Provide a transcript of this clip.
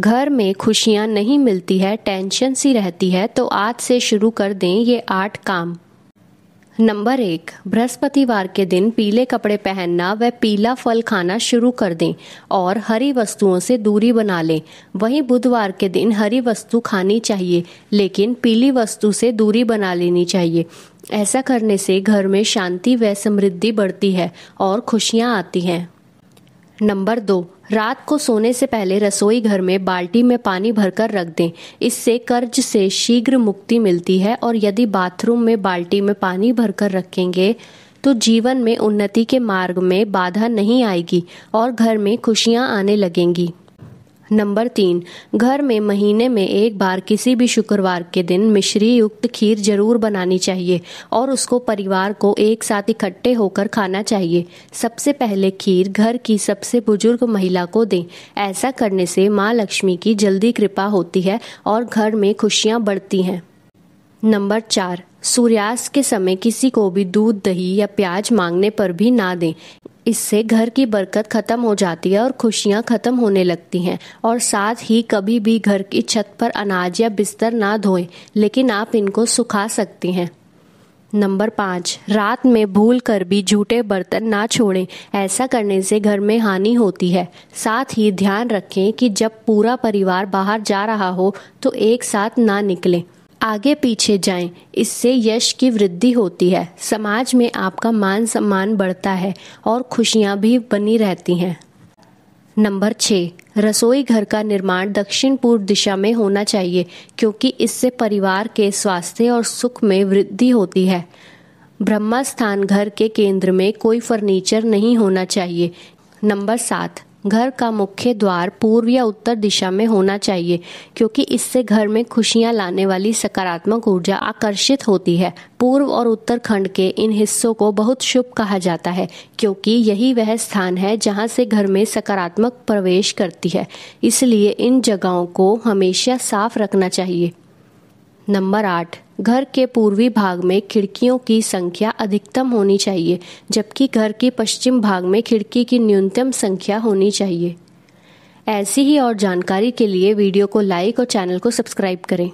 घर में खुशियाँ नहीं मिलती है टेंशन सी रहती है तो आज से शुरू कर दें ये आठ काम नंबर एक बृहस्पतिवार के दिन पीले कपड़े पहनना व पीला फल खाना शुरू कर दें और हरी वस्तुओं से दूरी बना लें वहीं बुधवार के दिन हरी वस्तु खानी चाहिए लेकिन पीली वस्तु से दूरी बना लेनी चाहिए ऐसा करने से घर में शांति व समृद्धि बढ़ती है और खुशियाँ आती हैं नंबर दो रात को सोने से पहले रसोई घर में बाल्टी में पानी भरकर रख दें इससे कर्ज से शीघ्र मुक्ति मिलती है और यदि बाथरूम में बाल्टी में पानी भरकर रखेंगे तो जीवन में उन्नति के मार्ग में बाधा नहीं आएगी और घर में खुशियाँ आने लगेंगी नंबर तीन घर में महीने में एक बार किसी भी शुक्रवार के दिन मिश्री युक्त खीर जरूर बनानी चाहिए और उसको परिवार को एक साथ इकट्ठे होकर खाना चाहिए सबसे पहले खीर घर की सबसे बुजुर्ग महिला को दें ऐसा करने से माँ लक्ष्मी की जल्दी कृपा होती है और घर में खुशियाँ बढ़ती हैं नंबर चार सूर्यास्त के समय किसी को भी दूध दही या प्याज मांगने पर भी ना दें इससे घर की बरकत ख़त्म हो जाती है और खुशियाँ ख़त्म होने लगती हैं और साथ ही कभी भी घर की छत पर अनाज या बिस्तर ना धोएं लेकिन आप इनको सुखा सकती हैं नंबर पाँच रात में भूल कर भी झूठे बर्तन ना छोड़ें ऐसा करने से घर में हानि होती है साथ ही ध्यान रखें कि जब पूरा परिवार बाहर जा रहा हो तो एक साथ ना निकलें आगे पीछे जाएं इससे यश की वृद्धि होती है समाज में आपका मान सम्मान बढ़ता है और खुशियाँ भी बनी रहती हैं नंबर छः रसोई घर का निर्माण दक्षिण पूर्व दिशा में होना चाहिए क्योंकि इससे परिवार के स्वास्थ्य और सुख में वृद्धि होती है ब्रह्मा स्थान घर के केंद्र में कोई फर्नीचर नहीं होना चाहिए नंबर सात घर का मुख्य द्वार पूर्व या उत्तर दिशा में होना चाहिए क्योंकि इससे घर में खुशियां लाने वाली सकारात्मक ऊर्जा आकर्षित होती है पूर्व और उत्तर खंड के इन हिस्सों को बहुत शुभ कहा जाता है क्योंकि यही वह स्थान है जहां से घर में सकारात्मक प्रवेश करती है इसलिए इन जगहों को हमेशा साफ रखना चाहिए नंबर आठ घर के पूर्वी भाग में खिड़कियों की संख्या अधिकतम होनी चाहिए जबकि घर के पश्चिम भाग में खिड़की की न्यूनतम संख्या होनी चाहिए ऐसी ही और जानकारी के लिए वीडियो को लाइक और चैनल को सब्सक्राइब करें